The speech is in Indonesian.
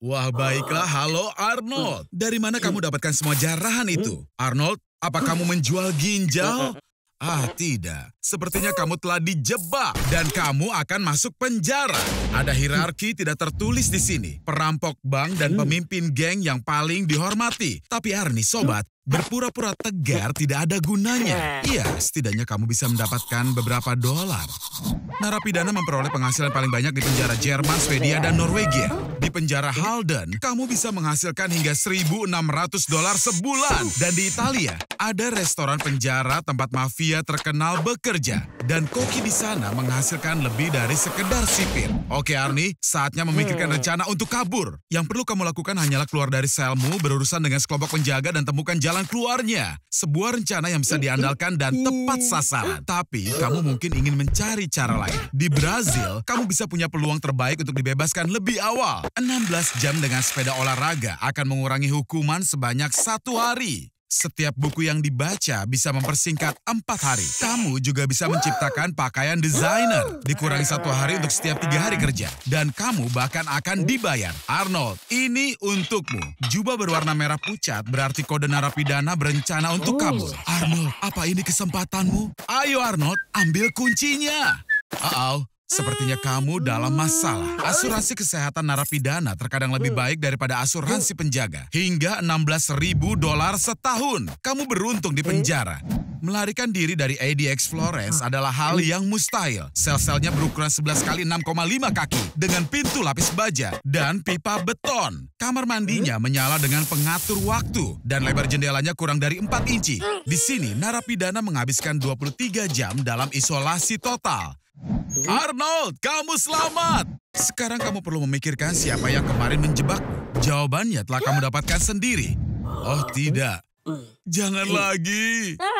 Wah baiklah, halo Arnold. Dari mana kamu dapatkan semua jarahan itu? Arnold, apa kamu menjual ginjal? Ah tidak, sepertinya kamu telah dijebak dan kamu akan masuk penjara. Ada hierarki tidak tertulis di sini. Perampok bank dan pemimpin geng yang paling dihormati. Tapi Arni, sobat, berpura-pura tegar tidak ada gunanya. Iya, setidaknya kamu bisa mendapatkan beberapa dolar. Narapidana memperoleh penghasilan paling banyak di penjara Jerman, Swedia, dan Norwegia. Di penjara Halden, kamu bisa menghasilkan hingga 1.600 dolar sebulan. Dan di Italia, ada restoran penjara tempat mafia terkenal bekerja. Dan koki di sana menghasilkan lebih dari sekedar sipir. Oke Arni, saatnya memikirkan hmm. rencana untuk kabur. Yang perlu kamu lakukan hanyalah keluar dari selmu, berurusan dengan sekelompok penjaga dan temukan jalan keluarnya. Sebuah rencana yang bisa diandalkan dan tepat sasaran. Tapi kamu mungkin ingin mencari cara lain. Di Brazil, kamu bisa punya peluang terbaik untuk dibebaskan lebih awal. 16 jam dengan sepeda olahraga akan mengurangi hukuman sebanyak satu hari. Setiap buku yang dibaca bisa mempersingkat empat hari. Kamu juga bisa menciptakan pakaian desainer. Dikurangi satu hari untuk setiap tiga hari kerja. Dan kamu bahkan akan dibayar. Arnold, ini untukmu. Jubah berwarna merah pucat berarti kode narapidana berencana untuk oh. kamu. Arnold, apa ini kesempatanmu? Ayo Arnold, ambil kuncinya. Uh-oh, Sepertinya kamu dalam masalah. Asuransi kesehatan narapidana terkadang lebih baik daripada asuransi penjaga. Hingga 16 ribu dolar setahun. Kamu beruntung di penjara. Melarikan diri dari ADX Flores adalah hal yang mustahil. Sel-selnya berukuran 11 kali 6,5 kaki dengan pintu lapis baja dan pipa beton. Kamar mandinya menyala dengan pengatur waktu dan lebar jendelanya kurang dari 4 inci. Di sini narapidana menghabiskan 23 jam dalam isolasi total. Arnold, kamu selamat! Sekarang kamu perlu memikirkan siapa yang kemarin menjebak. Jawabannya telah kamu dapatkan sendiri. Oh tidak, jangan lagi. Ah.